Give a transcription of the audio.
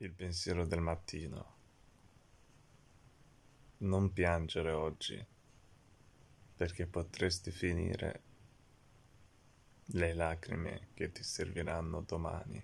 il pensiero del mattino. Non piangere oggi, perché potresti finire le lacrime che ti serviranno domani.